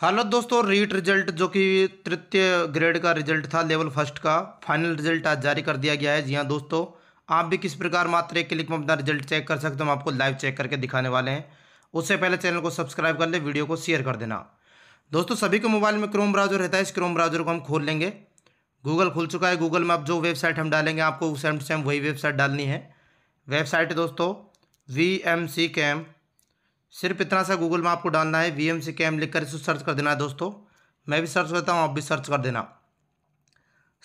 हालत दोस्तों रीट रिजल्ट जो कि तृतीय ग्रेड का रिजल्ट था लेवल फर्स्ट का फाइनल रिजल्ट आज जारी कर दिया गया है जी हाँ दोस्तों आप भी किस प्रकार मात्र एक क्लिक में अपना रिजल्ट चेक कर सकते हो हम आपको लाइव चेक करके दिखाने वाले हैं उससे पहले चैनल को सब्सक्राइब कर ले वीडियो को शेयर कर देना दोस्तों सभी के मोबाइल में क्रोम ब्राउजर रहता है इस क्रोम ब्राउजर को हम खोल लेंगे गूगल खुल चुका है गूगल में आप जो वेबसाइट हम डालेंगे आपको सेम टू सेम वही वेबसाइट डालनी है वेबसाइट दोस्तों वी एम सी कैम्प सिर्फ इतना सा गूगल में आपको डालना है वी एम सी कैम लिख कर इसको सर्च कर देना है दोस्तों मैं भी सर्च करता हूँ आप भी सर्च कर देना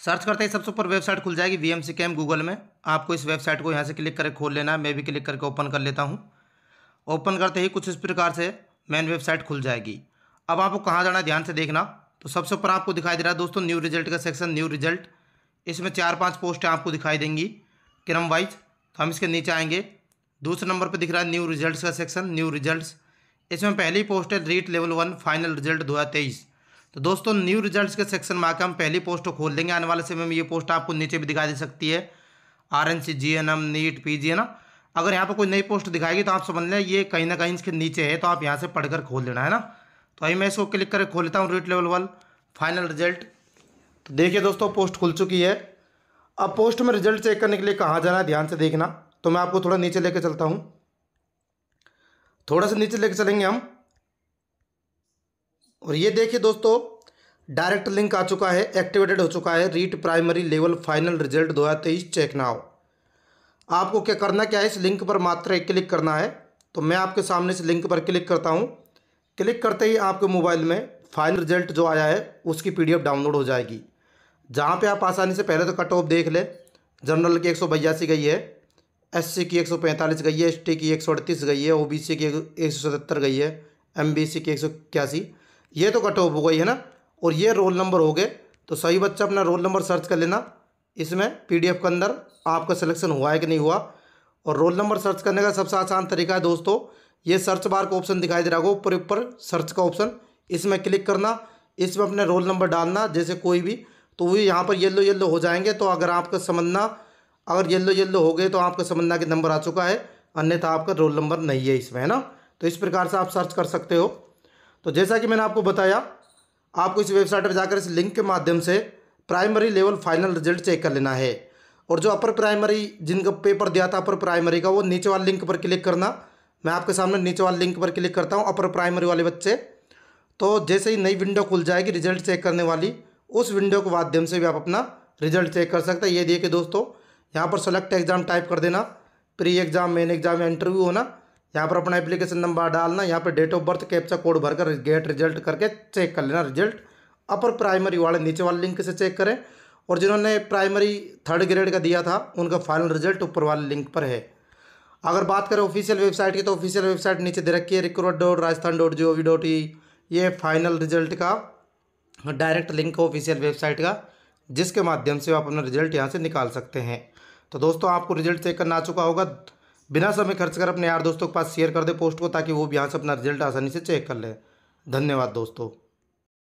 सर्च करते ही सबसे ऊपर वेबसाइट खुल जाएगी V M C com Google में आपको इस वेबसाइट को यहाँ से क्लिक करके खोल लेना है मैं भी क्लिक करके ओपन कर लेता हूँ ओपन करते ही कुछ इस प्रकार से मेन वेबसाइट खुल जाएगी अब आपको कहाँ जाना है ध्यान से देखना तो सबसे ऊपर आपको दिखाई दे रहा है दोस्तों न्यू रिजल्ट का सेक्शन न्यू रिजल्ट इसमें चार पाँच पोस्टें आपको दिखाई देंगी क्रम वाइज तो हम इसके नीचे आएंगे दूसरे नंबर पर दिख रहा है न्यू रिजल्ट का सेक्शन न्यू रिजल्ट इसमें पहली पोस्ट है REET level one final result दो तो दोस्तों न्यू रिजल्ट्स के सेक्शन में आकर हम पहली पोस्ट तो खोल देंगे आने वाले समय में ये पोस्ट आपको नीचे भी दिखाई दे सकती है R N C G N M NEET P G है ना अगर यहाँ पर कोई नई पोस्ट दिखाएगी तो आप समझ लें ये कहीं ना कहीं इसके नीचे है तो आप यहाँ से पढ़कर खोल देना है ना तो अभी मैं इसको क्लिक करके खोल लेता हूँ REET level one final result तो देखिए दोस्तों पोस्ट खुल चुकी है अब पोस्ट में रिजल्ट चेक करने के लिए कहाँ जाना है ध्यान से देखना तो मैं आपको थोड़ा नीचे लेके चलता हूँ थोड़ा सा नीचे लेके चलेंगे हम और ये देखिए दोस्तों डायरेक्ट लिंक आ चुका है एक्टिवेटेड हो चुका है REET primary level final result दो हज़ार तेईस चेक नाउ आपको क्या करना क्या है इस लिंक पर मात्र एक क्लिक करना है तो मैं आपके सामने इस लिंक पर क्लिक करता हूँ क्लिक करते ही आपके मोबाइल में फाइनल रिजल्ट जो आया है उसकी पी डाउनलोड हो जाएगी जहाँ पर आप आसानी से पहले तो कट ऑफ देख ले जनरल की एक सौ बयासी गई है एस सी की एक सौ पैंतालीस गई है एस टी की एक सौ अड़तीस गई है ओ बी सी की एक सौ सतहत्तर गई है एम बी सी की एक सौ इक्यासी ये तो कट ऑफ हो गई है ना और ये रोल नंबर हो गए तो सही बच्चा अपना रोल नंबर सर्च कर लेना इसमें पी डी एफ के अंदर आपका सिलेक्शन हुआ है कि नहीं हुआ और रोल नंबर सर्च करने का सबसे आसान तरीका है दोस्तों ये सर्च बार का ऑप्शन दिखाई दे रहा होगा ऊपर ऊपर सर्च का ऑप्शन इसमें क्लिक करना इसमें अपने रोल नंबर डालना जैसे कोई भी तो वही यहाँ पर येल्लो येल्लो हो जाएंगे तो अगर आपका समझना अगर येल्लो येल्लो हो गए तो आपका समन्ना के नंबर आ चुका है अन्यथा आपका रोल नंबर नहीं है इसमें है ना तो इस प्रकार से आप सर्च कर सकते हो तो जैसा कि मैंने आपको बताया आपको इस वेबसाइट पर जाकर इस लिंक के माध्यम से primary level final result check कर लेना है और जो अपर प्राइमरी जिनका पेपर दिया था अपर प्राइमरी का वो नीचे वाले लिंक पर क्लिक करना मैं आपके सामने नीचे वाले लिंक पर क्लिक करता हूँ अपर प्राइमरी वाले बच्चे तो जैसे ही नई विंडो खुल जाएगी रिजल्ट चेक करने वाली उस विंडो के माध्यम से भी आप अपना रिजल्ट चेक कर सकते हैं ये देखिए दोस्तों यहाँ पर सेलेक्ट एग्ज़ाम टाइप कर देना प्री एग्ज़ाम मेन एग्ज़ाम या इंटरव्यू होना यहाँ पर अपना एप्लीकेशन नंबर डालना यहाँ पर date of birth captcha code भरकर गेट रिजल्ट करके चेक कर लेना रिजल्ट अपर प्राइमरी वाले नीचे वाले लिंक से चेक करें और जिन्होंने प्राइमरी थर्ड ग्रेड का दिया था उनका फाइनल रिजल्ट ऊपर वाले लिंक पर है अगर बात करें ऑफिशियल वेबसाइट की तो ऑफिशियल वेबसाइट नीचे दे रखी है recruit dot Rajasthan dot G O V dot E ये फाइनल रिजल्ट का डायरेक्ट लिंक ऑफिशियल वेबसाइट का जिसके माध्यम से आप अपना रिजल्ट यहाँ से निकाल सकते हैं तो दोस्तों आपको रिजल्ट चेक करना आ चुका होगा बिना समय खर्च कर अपने यार दोस्तों के पास शेयर कर दे पोस्ट को ताकि वो भी यहाँ से अपना रिजल्ट आसानी से चेक कर लें धन्यवाद दोस्तों